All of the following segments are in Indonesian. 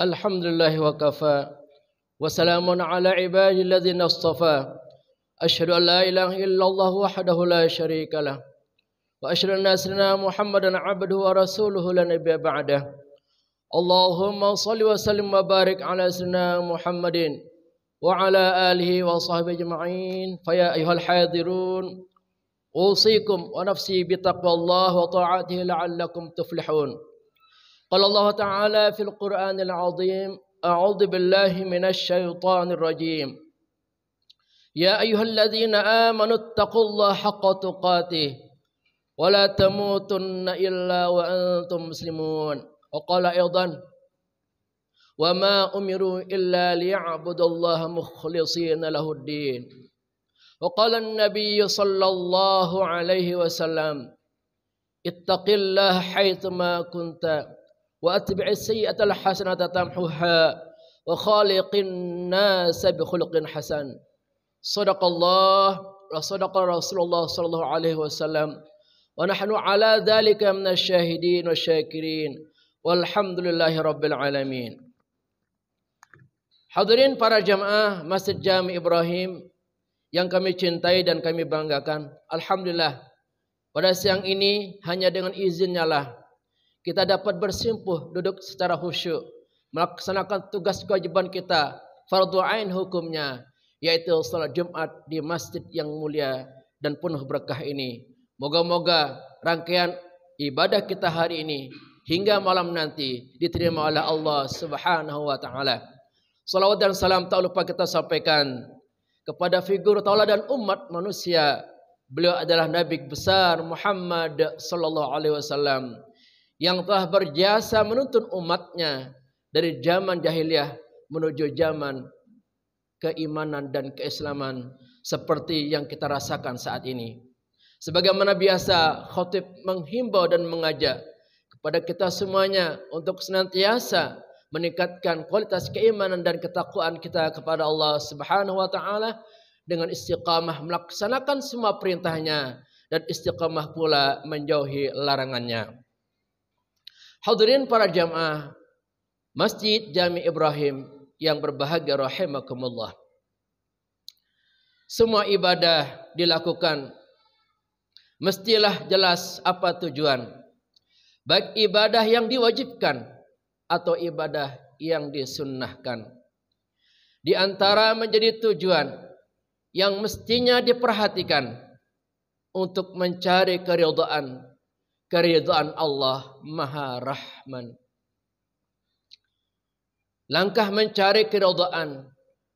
الحمد لله وكفى وسلام على عباد الذين اصطفى أشهد أن لا إله إلا الله وحده لا شريك له وأشهد أن سيدنا محمدا عبده ورسوله لا نبي بعده اللهم صل وسلم وبارك على سيدنا محمد وعلى آله وصحبه أجمعين فيا أيها الحاضرون أوصيكم ونفسي بتقوى الله وطاعته لعلكم تفلحون قال الله تعالى في القرآن العظيم أعوذ بالله من الشيطان الرجيم يا أيها الذين آمنوا اتقوا الله حق تقاته ولا تموتن إلا وأنتم مسلمون وقال أيضا وما أمروا إلا ليعبدوا الله مخلصين له الدين وقال النبي صلى الله عليه وسلم اتق الله حيثما كنت واتبع السيئه الحسنه تمحها وخالق الناس بخلق حسن صدق الله وصدق رسول الله صلى الله عليه وسلم ونحن على ذلك من الشاهدين والشاكرين والحمد لله رب العالمين حضرين para jamaah Masjid Jami Ibrahim yang kami cintai dan kami banggakan. Alhamdulillah, pada siang ini hanya dengan izinnya lah Kita dapat bersimpuh duduk secara khusyuk. Melaksanakan tugas kewajiban kita. Fardu ain hukumnya. Yaitu salat Jumat di masjid yang mulia dan penuh berkah ini. Moga-moga rangkaian ibadah kita hari ini hingga malam nanti diterima oleh Allah Subhanahu wa taala. Salawat dan salam tak lupa kita sampaikan kepada figur tauladan umat manusia. Beliau adalah nabi besar Muhammad sallallahu alaihi wasallam yang telah berjasa menuntun umatnya dari zaman jahiliyah menuju zaman keimanan dan keislaman seperti yang kita rasakan saat ini. Sebagaimana biasa khotib menghimbau dan mengajak kepada kita semuanya untuk senantiasa meningkatkan kualitas keimanan dan ketakwaan kita kepada Allah Subhanahu wa taala dengan istiqamah melaksanakan semua perintahnya dan istiqamah pula menjauhi larangannya. Hadirin para jamaah Masjid Jami Ibrahim yang berbahagia rahimakumullah. Semua ibadah dilakukan mestilah jelas apa tujuan. Baik ibadah yang diwajibkan atau ibadah yang disunnahkan. Di antara menjadi tujuan yang mestinya diperhatikan untuk mencari keridhaan keridhaan Allah Maha Rahman. Langkah mencari keridhaan,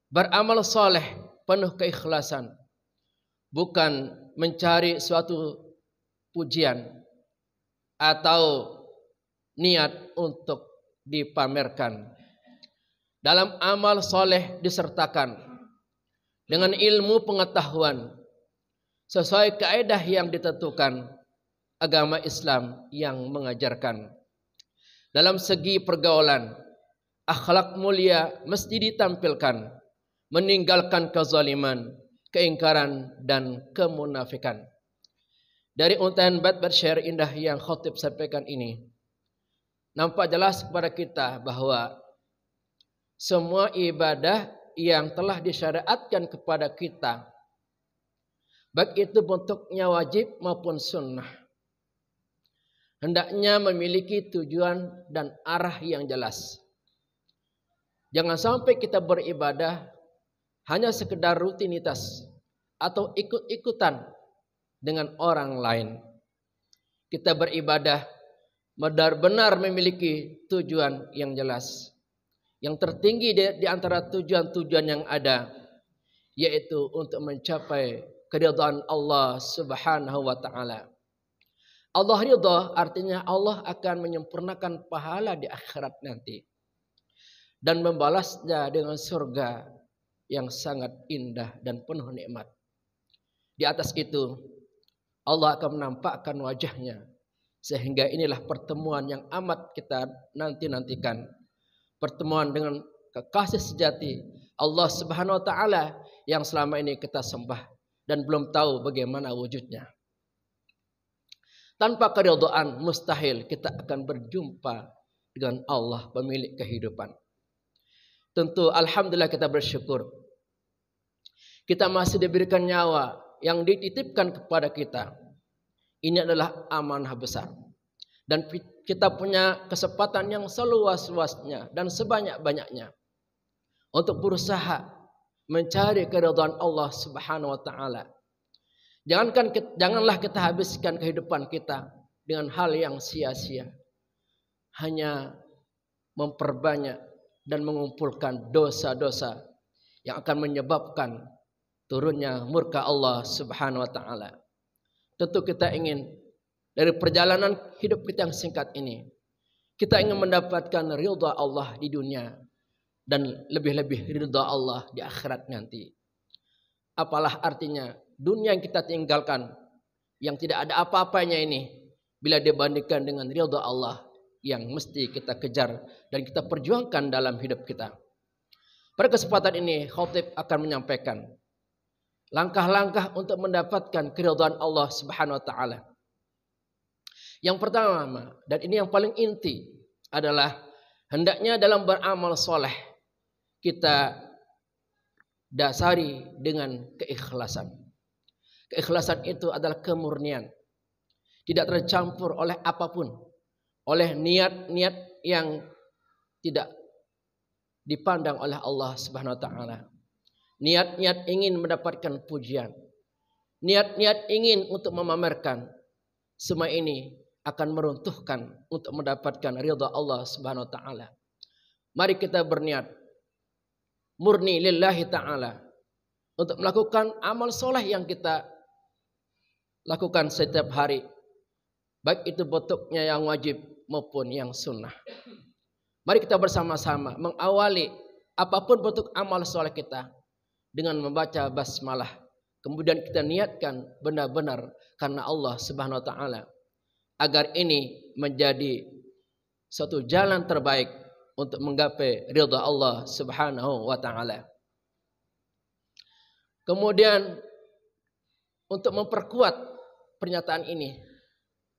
beramal soleh penuh keikhlasan, bukan mencari suatu pujian atau niat untuk dipamerkan. Dalam amal soleh disertakan dengan ilmu pengetahuan sesuai kaedah yang ditentukan agama Islam yang mengajarkan. Dalam segi pergaulan, akhlak mulia mesti ditampilkan, meninggalkan kezaliman, keingkaran dan kemunafikan. Dari untaian bat bersyair indah yang khotib sampaikan ini, nampak jelas kepada kita bahwa semua ibadah yang telah disyariatkan kepada kita baik itu bentuknya wajib maupun sunnah hendaknya memiliki tujuan dan arah yang jelas. Jangan sampai kita beribadah hanya sekedar rutinitas atau ikut-ikutan dengan orang lain. Kita beribadah benar-benar memiliki tujuan yang jelas. Yang tertinggi di, antara tujuan-tujuan yang ada yaitu untuk mencapai keridhaan Allah Subhanahu wa taala. Allah ridha artinya Allah akan menyempurnakan pahala di akhirat nanti dan membalasnya dengan surga yang sangat indah dan penuh nikmat. Di atas itu Allah akan menampakkan wajahnya sehingga inilah pertemuan yang amat kita nanti-nantikan. Pertemuan dengan kekasih sejati Allah Subhanahu wa taala yang selama ini kita sembah dan belum tahu bagaimana wujudnya. Tanpa keridhaan mustahil kita akan berjumpa dengan Allah pemilik kehidupan. Tentu alhamdulillah kita bersyukur. Kita masih diberikan nyawa yang dititipkan kepada kita. Ini adalah amanah besar. Dan kita punya kesempatan yang seluas-luasnya dan sebanyak-banyaknya untuk berusaha mencari keridhaan Allah Subhanahu wa taala Jangankan janganlah kita habiskan kehidupan kita dengan hal yang sia-sia. Hanya memperbanyak dan mengumpulkan dosa-dosa yang akan menyebabkan turunnya murka Allah Subhanahu wa taala. Tentu kita ingin dari perjalanan hidup kita yang singkat ini kita ingin mendapatkan ridha Allah di dunia dan lebih-lebih ridha Allah di akhirat nanti. Apalah artinya dunia yang kita tinggalkan yang tidak ada apa-apanya ini bila dibandingkan dengan ridha Allah yang mesti kita kejar dan kita perjuangkan dalam hidup kita. Pada kesempatan ini khatib akan menyampaikan langkah-langkah untuk mendapatkan keridhaan Allah Subhanahu wa taala. Yang pertama dan ini yang paling inti adalah hendaknya dalam beramal soleh kita dasari dengan keikhlasan. Keikhlasan itu adalah kemurnian. Tidak tercampur oleh apapun. Oleh niat-niat yang tidak dipandang oleh Allah Subhanahu wa taala. Niat-niat ingin mendapatkan pujian. Niat-niat ingin untuk memamerkan. Semua ini akan meruntuhkan untuk mendapatkan ridha Allah Subhanahu wa taala. Mari kita berniat murni lillahi taala untuk melakukan amal soleh yang kita lakukan setiap hari. Baik itu bentuknya yang wajib maupun yang sunnah. Mari kita bersama-sama mengawali apapun bentuk amal soleh kita dengan membaca basmalah. Kemudian kita niatkan benar-benar karena Allah Subhanahu wa taala agar ini menjadi suatu jalan terbaik untuk menggapai ridha Allah Subhanahu wa taala. Kemudian untuk memperkuat pernyataan ini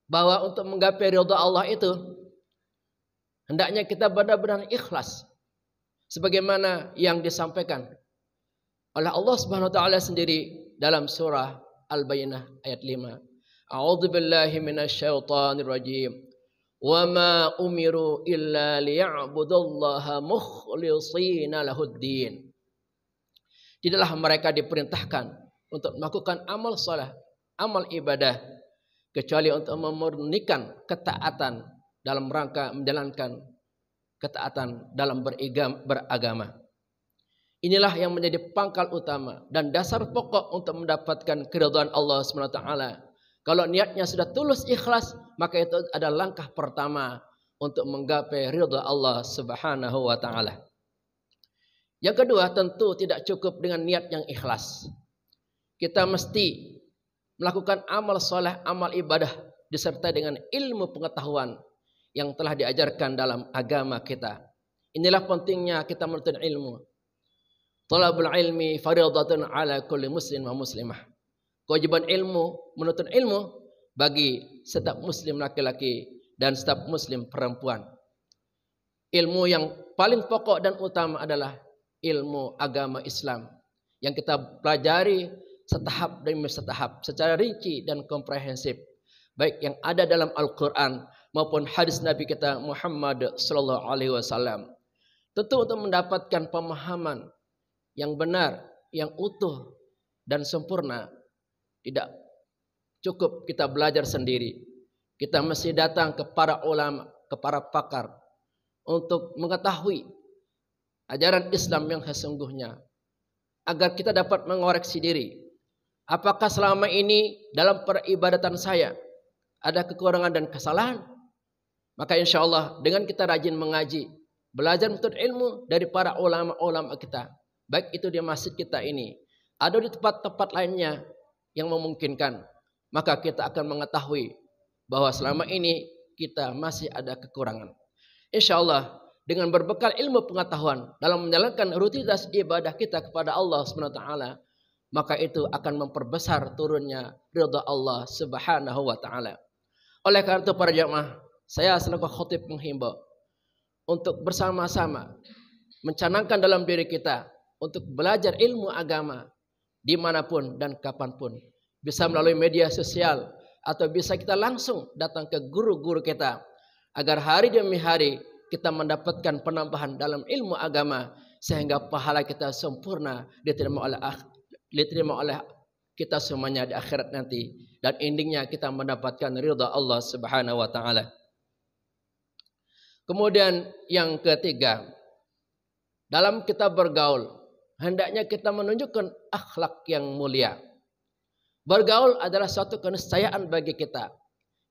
bahwa untuk menggapai ridha Allah itu hendaknya kita benar-benar ikhlas sebagaimana yang disampaikan oleh Allah Subhanahu wa taala sendiri dalam surah Al-Baqarah ayat 5. A'udzu billahi minasyaitonir rajim. Wa ma umiru illa liya'budallaha mukhlishina lahuddin. Tidaklah mereka diperintahkan untuk melakukan amal salah amal ibadah kecuali untuk memurnikan ketaatan dalam rangka menjalankan ketaatan dalam beragama. Inilah yang menjadi pangkal utama dan dasar pokok untuk mendapatkan keridhaan Allah SWT. Kalau niatnya sudah tulus ikhlas, maka itu adalah langkah pertama untuk menggapai ridha Allah Subhanahu wa taala. Yang kedua, tentu tidak cukup dengan niat yang ikhlas. Kita mesti melakukan amal soleh, amal ibadah disertai dengan ilmu pengetahuan yang telah diajarkan dalam agama kita. Inilah pentingnya kita menuntut ilmu. Talabul ilmi fardhatun ala kulli muslim wa muslimah. Kewajiban ilmu, menuntut ilmu bagi setiap muslim laki-laki dan setiap muslim perempuan. Ilmu yang paling pokok dan utama adalah ilmu agama Islam yang kita pelajari setahap demi setahap secara rinci dan komprehensif baik yang ada dalam Al-Qur'an maupun hadis Nabi kita Muhammad sallallahu alaihi wasallam. Tentu untuk mendapatkan pemahaman yang benar, yang utuh dan sempurna tidak cukup kita belajar sendiri. Kita mesti datang ke para ulama, ke para pakar untuk mengetahui ajaran Islam yang sesungguhnya agar kita dapat mengoreksi diri Apakah selama ini dalam peribadatan saya ada kekurangan dan kesalahan? Maka insya Allah dengan kita rajin mengaji, belajar menuntut ilmu dari para ulama-ulama kita. Baik itu di masjid kita ini, atau di tempat-tempat lainnya yang memungkinkan. Maka kita akan mengetahui bahwa selama ini kita masih ada kekurangan. Insya Allah dengan berbekal ilmu pengetahuan dalam menjalankan rutinitas ibadah kita kepada Allah SWT maka itu akan memperbesar turunnya ridha Allah Subhanahu wa taala. Oleh karena itu para jamaah, saya selaku khotib menghimbau untuk bersama-sama mencanangkan dalam diri kita untuk belajar ilmu agama dimanapun dan kapanpun. Bisa melalui media sosial atau bisa kita langsung datang ke guru-guru kita agar hari demi hari kita mendapatkan penambahan dalam ilmu agama sehingga pahala kita sempurna diterima oleh diterima oleh kita semuanya di akhirat nanti dan endingnya kita mendapatkan ridha Allah Subhanahu wa taala. Kemudian yang ketiga, dalam kita bergaul, hendaknya kita menunjukkan akhlak yang mulia. Bergaul adalah suatu keniscayaan bagi kita.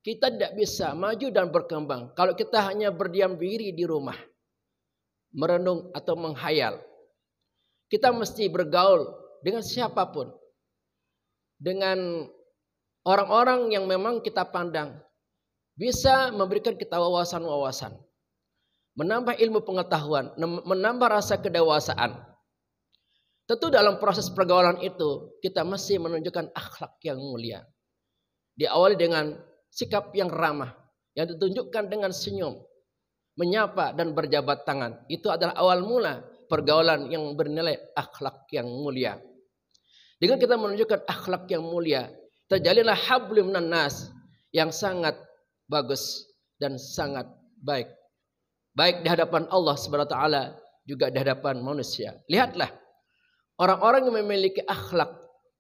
Kita tidak bisa maju dan berkembang kalau kita hanya berdiam diri di rumah, merenung atau menghayal. Kita mesti bergaul dengan siapapun. Dengan orang-orang yang memang kita pandang bisa memberikan kita wawasan-wawasan. Menambah ilmu pengetahuan, menambah rasa kedewasaan. Tentu dalam proses pergaulan itu kita masih menunjukkan akhlak yang mulia. Diawali dengan sikap yang ramah yang ditunjukkan dengan senyum, menyapa dan berjabat tangan. Itu adalah awal mula pergaulan yang bernilai akhlak yang mulia. Dengan kita menunjukkan akhlak yang mulia, terjalinlah hablum nas yang sangat bagus dan sangat baik. Baik di hadapan Allah Subhanahu taala, juga di hadapan manusia. Lihatlah orang-orang yang memiliki akhlak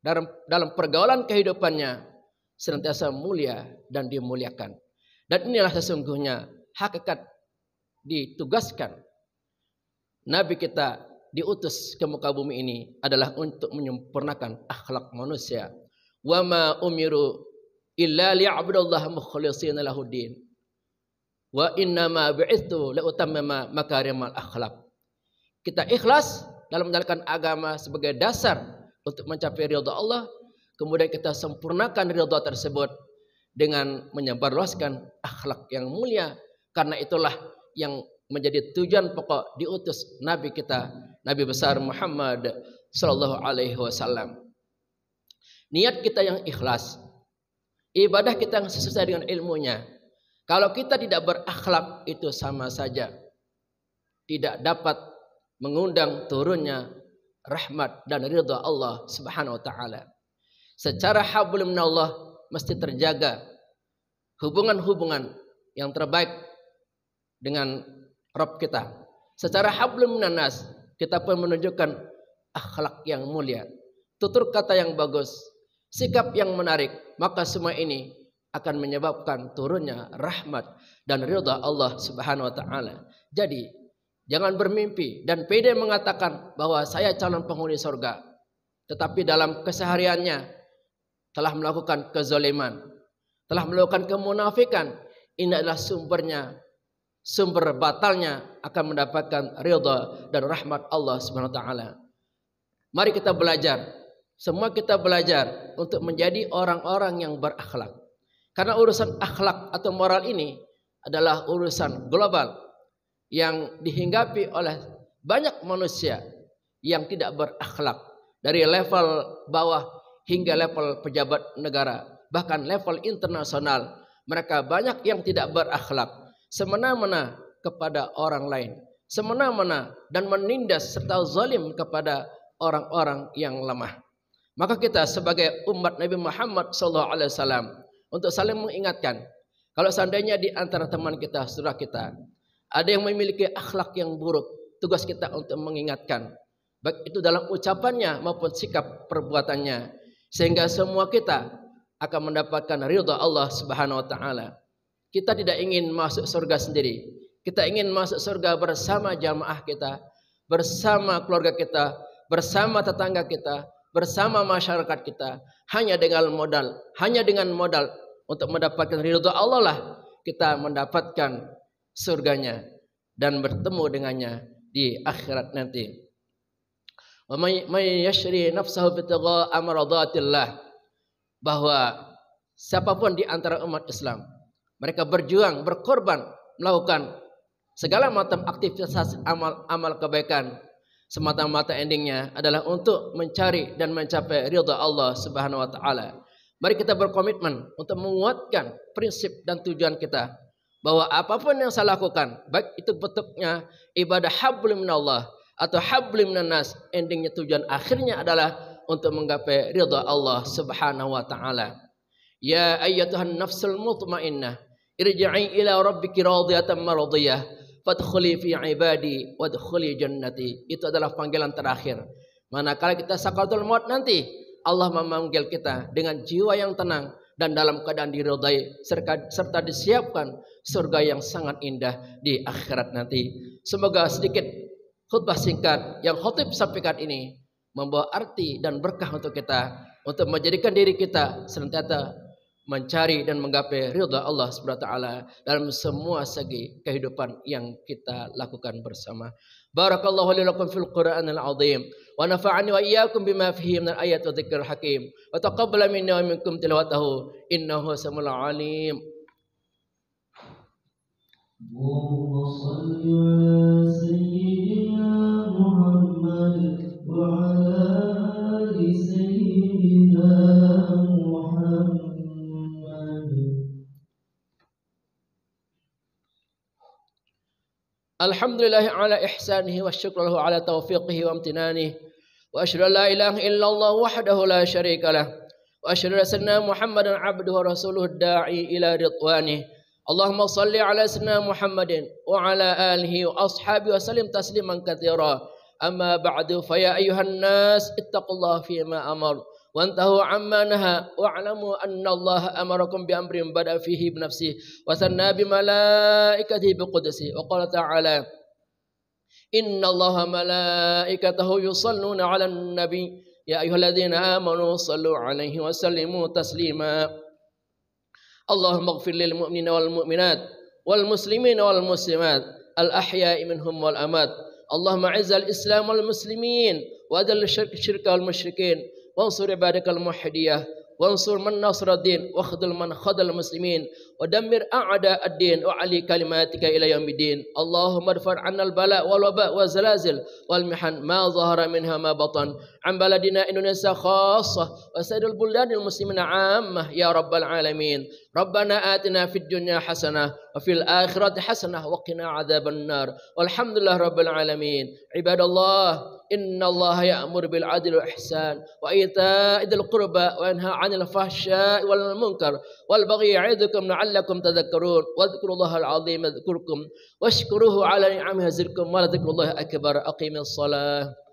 dalam dalam pergaulan kehidupannya senantiasa mulia dan dimuliakan. Dan inilah sesungguhnya hakikat ditugaskan Nabi kita diutus ke muka bumi ini adalah untuk menyempurnakan akhlak manusia. Wa ma umiru illa liya'budullaha mukhlishina lahuddin. Wa inna ma bi'ithu liutammima makarimal akhlak. Kita ikhlas dalam menjalankan agama sebagai dasar untuk mencapai ridha Allah, kemudian kita sempurnakan ridha tersebut dengan menyebarluaskan akhlak yang mulia karena itulah yang menjadi tujuan pokok diutus nabi kita Nabi besar hmm. Muhammad sallallahu alaihi wasallam. Niat kita yang ikhlas. Ibadah kita yang sesuai dengan ilmunya. Kalau kita tidak berakhlak itu sama saja tidak dapat mengundang turunnya rahmat dan ridha Allah Subhanahu wa taala. Secara hablum minallah mesti terjaga hubungan-hubungan yang terbaik dengan Rob kita. Secara hablum nas kita pun menunjukkan akhlak yang mulia, tutur kata yang bagus, sikap yang menarik. Maka semua ini akan menyebabkan turunnya rahmat dan ridha Allah Subhanahu wa taala. Jadi, jangan bermimpi dan pede mengatakan bahwa saya calon penghuni surga. Tetapi dalam kesehariannya telah melakukan kezaliman, telah melakukan kemunafikan. Ini adalah sumbernya, sumber batalnya akan mendapatkan ridha dan rahmat Allah Subhanahu wa taala. Mari kita belajar. Semua kita belajar untuk menjadi orang-orang yang berakhlak. Karena urusan akhlak atau moral ini adalah urusan global yang dihinggapi oleh banyak manusia yang tidak berakhlak dari level bawah hingga level pejabat negara bahkan level internasional mereka banyak yang tidak berakhlak semena-mena kepada orang lain, semena-mena dan menindas serta zalim kepada orang-orang yang lemah. Maka kita sebagai umat Nabi Muhammad SAW untuk saling mengingatkan. Kalau seandainya di antara teman kita, saudara kita, ada yang memiliki akhlak yang buruk, tugas kita untuk mengingatkan. Baik itu dalam ucapannya maupun sikap perbuatannya. Sehingga semua kita akan mendapatkan ridha Allah Subhanahu wa taala. Kita tidak ingin masuk surga sendiri. Kita ingin masuk surga bersama jamaah kita, bersama keluarga kita, bersama tetangga kita, bersama masyarakat kita. Hanya dengan modal, hanya dengan modal untuk mendapatkan ridho Allah lah kita mendapatkan surganya dan bertemu dengannya di akhirat nanti. Bahwa siapapun di antara umat Islam, mereka berjuang, berkorban, melakukan segala macam aktivitas amal amal kebaikan semata-mata endingnya adalah untuk mencari dan mencapai ridha Allah Subhanahu wa taala. Mari kita berkomitmen untuk menguatkan prinsip dan tujuan kita bahwa apapun yang saya lakukan, baik itu bentuknya ibadah hablum minallah atau hablum minannas, endingnya tujuan akhirnya adalah untuk menggapai ridha Allah Subhanahu wa taala. Ya ayyatuhan nafsul mutmainnah irji'i ila rabbiki radiyatan maradiyah Fadkhuli fi ibadi wadkhuli jannati. Itu adalah panggilan terakhir. Manakala kita sakaratul maut nanti, Allah memanggil kita dengan jiwa yang tenang dan dalam keadaan diridai serta, serta disiapkan surga yang sangat indah di akhirat nanti. Semoga sedikit khutbah singkat yang khutib sampaikan ini membawa arti dan berkah untuk kita untuk menjadikan diri kita senantiasa mencari dan menggapai ridha Allah SWT dalam semua segi kehidupan yang kita lakukan bersama. Barakallahu li lakum fil Qur'anil al-azim wa nafa'ani wa iyyakum bima fihi min ayat wa dzikril hakim wa taqabbala minna wa minkum tilawatahu innahu samul alim. Allahumma salli الحمد لله على إحسانه والشكر له على توفيقه وامتنانه وأشهد أن لا إله إلا الله وحده لا شريك له وأشهد أن سيدنا محمدا عبده ورسوله الداعي إلى رضوانه اللهم صل على سيدنا محمد وعلى آله وأصحابه وسلم تسليما كثيرا أما بعد فيا أيها الناس اتقوا الله فيما أمر وانتهوا عما نهى واعلموا أن الله أمركم بأمر بدأ فيه بنفسه وثنى بملائكته بقدسه وقال تعالى إن الله ملائكته يصلون على النبي يا أيها الذين آمنوا صلوا عليه وسلموا تسليما اللهم اغفر للمؤمنين والمؤمنات والمسلمين والمسلمات الأحياء منهم والأمات اللهم أعز الإسلام والمسلمين وأذل الشرك والمشركين وانصر عبادك الموحدية وانصر من نصر الدين واخذل من خذل المسلمين ودمر أعداء الدين وعلي كلماتك إلى يوم الدين اللهم ارفع عنا البلاء والوباء والزلازل والمحن ما ظهر منها ما بطن عن بلدنا إندونيسيا خاصة وسائر البلدان المسلمين عامة يا رب العالمين ربنا آتنا في الدنيا حسنة وفي الآخرة حسنة وقنا عذاب النار والحمد لله رب العالمين عباد الله إن الله يأمر بالعدل والإحسان وإيتاء ذي القربى وينهى عن الفحشاء والمنكر والبغي يعظكم لعلكم تذكرون واذكروا الله العظيم يذكركم واشكروه على نعمه يزدكم ولذكر الله أكبر أقيم الصلاة